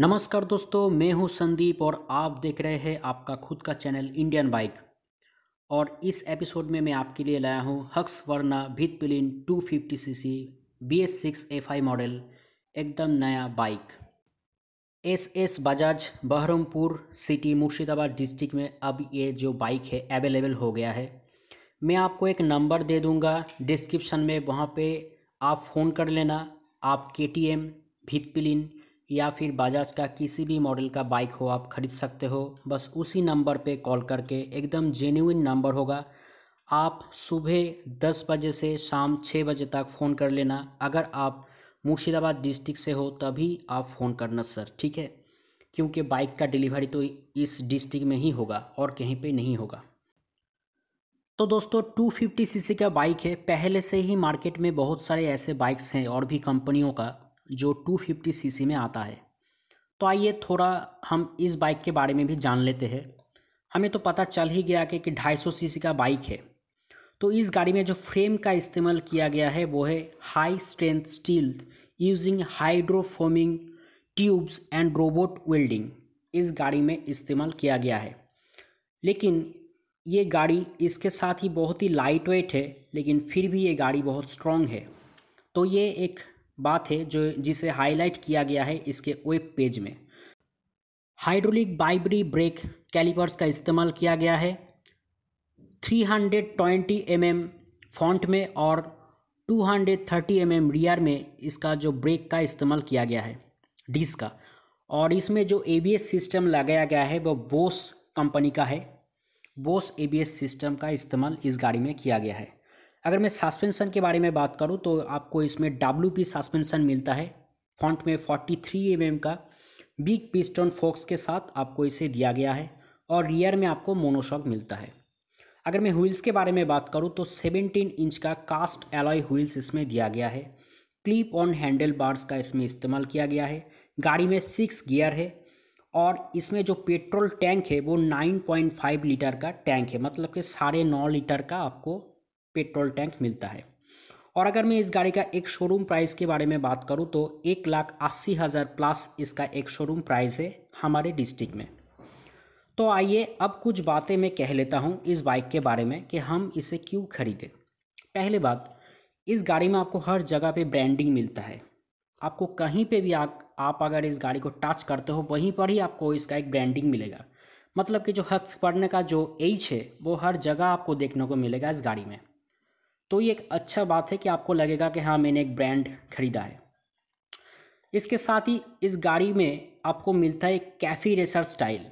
नमस्कार दोस्तों मैं हूं संदीप और आप देख रहे हैं आपका खुद का चैनल इंडियन बाइक और इस एपिसोड में मैं आपके लिए लाया हूं हक्स वर्ना भित पिलिन two fifty C C B S six F I model एकदम नया bike S S Bajaj Baharampur city Murshidabad district में अब ये जो बाइक है अवेलेबल हो गया है मैं आपको एक नंबर दे दूँगा डिस्क्रिप्शन में वहाँ पर आप फ़ोन कर लेना आप के टी एम भित पिलिन या फिर बजाज का किसी भी मॉडल का बाइक हो आप ख़रीद सकते हो बस उसी नंबर पे कॉल करके एकदम जेन्यून नंबर होगा आप सुबह दस बजे से शाम छः बजे तक फ़ोन कर लेना अगर आप मुर्शिदाबाद डिस्ट्रिक्ट से हो तभी आप फ़ोन करना सर ठीक है क्योंकि बाइक का डिलीवरी तो इस डिस्ट्रिक्ट में ही होगा और कहीं पे नहीं होगा तो दोस्तों 250 सी का बाइक है पहले से ही मार्केट में बहुत सारे ऐसे बाइक्स हैं और भी कंपनियों का जो 250 सीसी में आता है तो आइए थोड़ा हम इस बाइक के बारे में भी जान लेते हैं हमें तो पता चल ही गया कि ढाई सौ सी का बाइक है तो इस गाड़ी में जो फ्रेम का इस्तेमाल किया गया है वो है high strength steel using hydroforming tubes and robot welding इस गाड़ी में इस्तेमाल किया गया है लेकिन ये गाड़ी इसके साथ ही बहुत ही लाइट वेट है लेकिन फिर भी ये गाड़ी बहुत स्ट्रॉन्ग है तो ये एक बात है जो जिसे हाईलाइट किया गया है इसके वेब पेज में हाइड्रोलिक बाइबरी ब्रेक कैलिपर्स का इस्तेमाल किया गया है 320 mm फॉन्ट में और 230 mm रियर में इसका जो ब्रेक का इस्तेमाल किया गया है डिस्क का और इसमें जो ए सिस्टम लगाया गया है वो बोस कंपनी का है बोस ए सिस्टम का इस्तेमाल इस गाड़ी में किया गया है अगर मैं सस्पेंसन के बारे में बात करूँ तो आपको इसमें डब्ल्यू पी सस्पेंसन मिलता है फ्रंट में फोर्टी थ्री एम एम का बिग पिस्टन फोक्स के साथ आपको इसे दिया गया है और रियर में आपको मोनोशॉक मिलता है अगर मैं व्हील्स के बारे में बात करूँ तो 17 इंच का कास्ट एलॉय व्हील्स इसमें दिया गया है क्लिप ऑन हैंडल बार्स का इसमें इस्तेमाल किया गया है गाड़ी में सिक्स गियर है और इसमें जो पेट्रोल टैंक है वो 9.5 लीटर का टैंक है मतलब कि साढ़े नौ लीटर का आपको पेट्रोल टैंक मिलता है और अगर मैं इस गाड़ी का एक शोरूम प्राइस के बारे में बात करूं तो एक लाख अस्सी हज़ार प्लस इसका एक शोरूम प्राइस है हमारे डिस्ट्रिक्ट में तो आइए अब कुछ बातें मैं कह लेता हूं इस बाइक के बारे में कि हम इसे क्यों खरीदें पहले बात इस गाड़ी में आपको हर जगह पे ब्रांडिंग मिलता है आपको कहीं पे भी आ, आप अगर इस गाड़ी को टच करते हो वहीं पर ही आपको इसका एक ब्रांडिंग मिलेगा मतलब कि जो हक्स पढ़ने का जो एज है वो हर जगह आपको देखने को मिलेगा इस गाड़ी में तो ये एक अच्छा बात है कि आपको लगेगा कि हाँ मैंने एक ब्रांड खरीदा है इसके साथ ही इस गाड़ी में आपको मिलता है कैफ़ी रेसर स्टाइल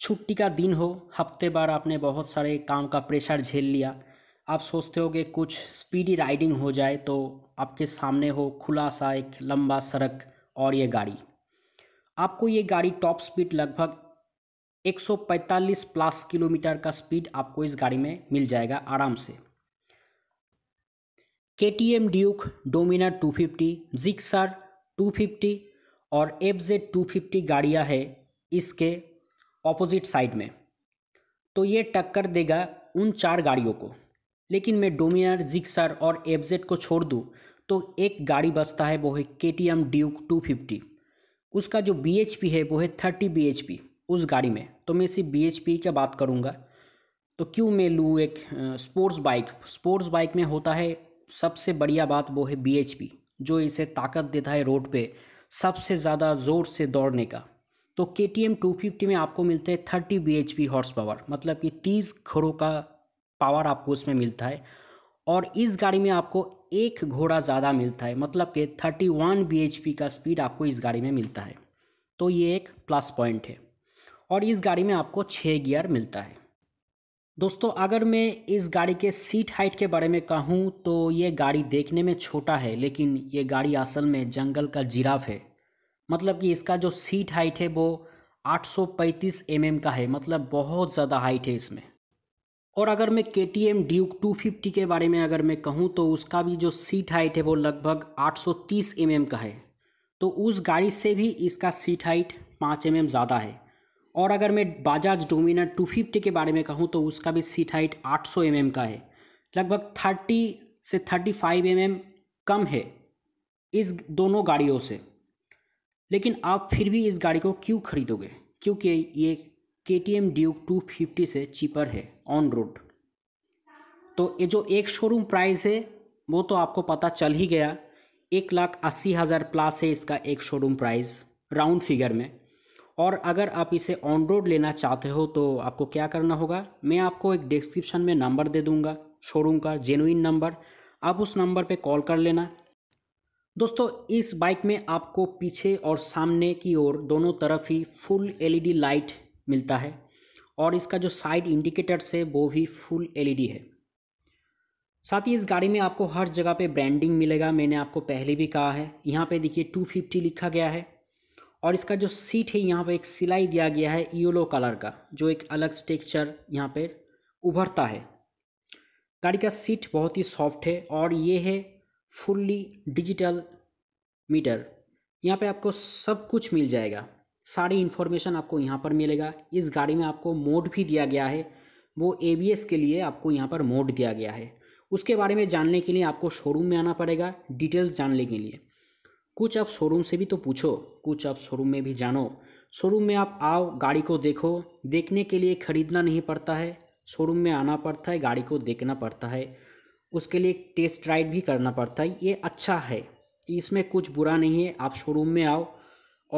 छुट्टी का दिन हो हफ्ते बार आपने बहुत सारे काम का प्रेशर झेल लिया आप सोचते हो कि कुछ स्पीडी राइडिंग हो जाए तो आपके सामने हो खुला सा एक लंबा सड़क और ये गाड़ी आपको ये गाड़ी टॉप स्पीड लगभग 145 प्लस किलोमीटर का स्पीड आपको इस गाड़ी में मिल जाएगा आराम से K T M Duke Dominar Gixxer Gixxer fifty और एफ जेड टू फिफ्टी गाड़ियाँ है इसके ऑपोजिट साइड में तो ये टक्कर देगा उन चार गाड़ियों को लेकिन मैं डोमिनार जिक्सर और एफ जेड को छोड़ दूँ तो एक गाड़ी बचता है वो है K T M Duke two fifty उसका जो बी एच पी है वो है थर्टी बी एच पी उस गाड़ी में तो मैं सिर्फ बी एच पी की बात करूँगा तो क्यों मैं लूँ एक स्पोर्ट्स बाइक स्पोर्ट्स बाइक में होता है सबसे बढ़िया बात वो है बीएचपी जो इसे ताकत देता है रोड पे सबसे ज़्यादा ज़ोर से दौड़ने का तो के टी एम टू फिफ्टी में आपको मिलते हैं thirty B H P horse power मतलब कि तीस घोड़ों का पावर आपको उसमें मिलता है और इस गाड़ी में आपको एक घोड़ा ज़्यादा मिलता है मतलब कि thirty one B H P का स्पीड आपको इस गाड़ी में मिलता है तो ये एक प्लस पॉइंट है और इस गाड़ी में आपको छः गियर मिलता है दोस्तों अगर मैं इस गाड़ी के सीट हाइट के बारे में कहूँ तो ये गाड़ी देखने में छोटा है लेकिन ये गाड़ी असल में जंगल का जिराफ है मतलब कि इसका जो सीट हाइट है वो 835 एम mm का है मतलब बहुत ज़्यादा हाइट है इसमें और अगर मैं K T M Duke two fifty के बारे में अगर मैं कहूँ तो उसका भी जो सीट हाइट है वो लगभग 830 एम mm का है तो उस गाड़ी से भी इसका सीट हाइट पाँच एम mm ज़्यादा है और अगर मैं बाजाज डोमिनर 250 के बारे में कहूँ तो उसका भी सीट हाइट 800 mm का है लगभग 30 से 35 फाइव mm कम है इस दोनों गाड़ियों से लेकिन आप फिर भी इस गाड़ी को क्यों खरीदोगे क्योंकि ये K T M Duke two fifty से चीपर है ऑन रोड तो ये जो एक शोरूम प्राइस है वो तो आपको पता चल ही गया एक लाख अस्सी हज़ार प्लस है इसका एक शोरूम प्राइस राउंड फिगर में और अगर आप इसे ऑन रोड लेना चाहते हो तो आपको क्या करना होगा मैं आपको एक डिस्क्रिप्शन में नंबर दे दूंगा शोरूम का जेनुइन नंबर आप उस नंबर पे कॉल कर लेना दोस्तों इस बाइक में आपको पीछे और सामने की ओर दोनों तरफ ही फुल एलईडी लाइट मिलता है और इसका जो साइड इंडिकेटर्स है वो भी फुल एल है साथ ही इस गाड़ी में आपको हर जगह पे ब्रांडिंग मिलेगा मैंने आपको पहले भी कहा है यहाँ पे देखिए 250 लिखा गया है और इसका जो सीट है यहाँ पे एक सिलाई दिया गया है येलो कलर का जो एक अलग स्टेक्चर यहाँ पे उभरता है गाड़ी का सीट बहुत ही सॉफ्ट है और ये है फुल्ली डिजिटल मीटर यहाँ पे आपको सब कुछ मिल जाएगा सारी इन्फॉर्मेशन आपको यहाँ पर मिलेगा इस गाड़ी में आपको मोड भी दिया गया है वो ए के लिए आपको यहाँ पर मोड दिया गया है उसके बारे में जानने के लिए आपको शोरूम में आना पड़ेगा डिटेल्स जानने के लिए कुछ आप शोरूम से भी तो पूछो कुछ आप शोरूम में भी जानो शोरूम में आप आओ गाड़ी को देखो देखने के लिए ख़रीदना नहीं पड़ता है शोरूम में आना पड़ता है गाड़ी को देखना पड़ता है उसके लिए टेस्ट राइड भी करना पड़ता है ये अच्छा है इसमें कुछ बुरा नहीं है आप शोरूम में आओ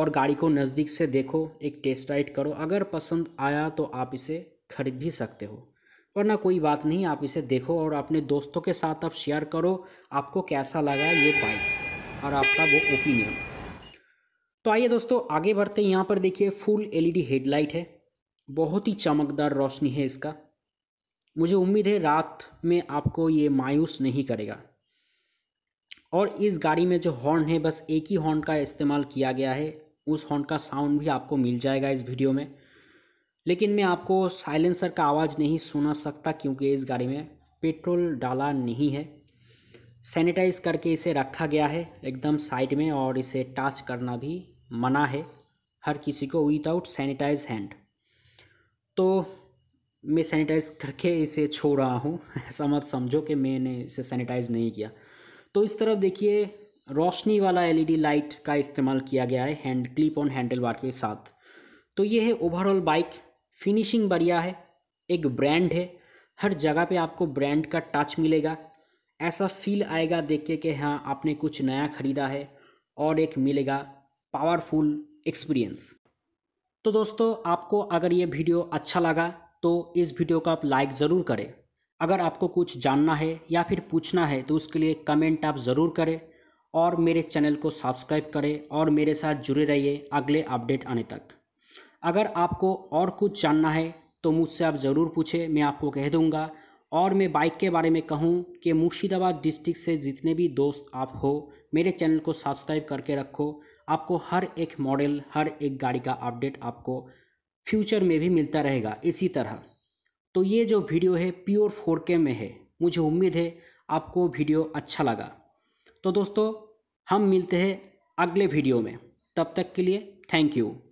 और गाड़ी को नज़दीक से देखो एक टेस्ट राइड करो अगर पसंद आया तो आप इसे खरीद भी सकते हो वरना कोई बात नहीं आप इसे देखो और अपने दोस्तों के साथ आप शेयर करो आपको कैसा लगा ये बाइक और आपका वो ओपिनियन तो आइए दोस्तों आगे बढ़ते हैं यहाँ पर देखिए फुल एलईडी हेडलाइट है बहुत ही चमकदार रोशनी है इसका मुझे उम्मीद है रात में आपको ये मायूस नहीं करेगा और इस गाड़ी में जो हॉर्न है बस एक ही हॉर्न का इस्तेमाल किया गया है उस हॉर्न का साउंड भी आपको मिल जाएगा इस वीडियो में लेकिन मैं आपको साइलेंसर का आवाज़ नहीं सुना सकता क्योंकि इस गाड़ी में पेट्रोल डाला नहीं है सैनिटाइज करके इसे रखा गया है एकदम साइड में और इसे टच करना भी मना है हर किसी को विदाउट सैनिटाइज हैंड तो मैं सैनिटाइज करके इसे छोड़ रहा हूँ ऐसा मत समझो कि मैंने इसे सैनिटाइज नहीं किया तो इस तरफ देखिए रोशनी वाला एलईडी लाइट का इस्तेमाल किया गया है hand clip on handle bar के साथ तो ये है ओवरऑल बाइक फिनिशिंग बढ़िया है एक ब्रांड है हर जगह पे आपको ब्रांड का टच मिलेगा ऐसा फील आएगा देख के कि हाँ आपने कुछ नया ख़रीदा है और एक मिलेगा पावरफुल एक्सपीरियंस तो दोस्तों आपको अगर ये वीडियो अच्छा लगा तो इस वीडियो को आप लाइक ज़रूर करें अगर आपको कुछ जानना है या फिर पूछना है तो उसके लिए कमेंट आप ज़रूर करें और मेरे चैनल को सब्सक्राइब करें और मेरे साथ जुड़े रहिए अगले अपडेट आने तक अगर आपको और कुछ जानना है तो मुझसे आप ज़रूर पूछें मैं आपको कह दूँगा और मैं बाइक के बारे में कहूँ कि मुर्शिदाबाद डिस्ट्रिक्ट से जितने भी दोस्त आप हो मेरे चैनल को सब्सक्राइब करके रखो आपको हर एक मॉडल हर एक गाड़ी का अपडेट आपको फ्यूचर में भी मिलता रहेगा इसी तरह तो ये जो वीडियो है प्योर फोर के में है मुझे उम्मीद है आपको वीडियो अच्छा लगा तो दोस्तों हम मिलते हैं अगले वीडियो में तब तक के लिए थैंक यू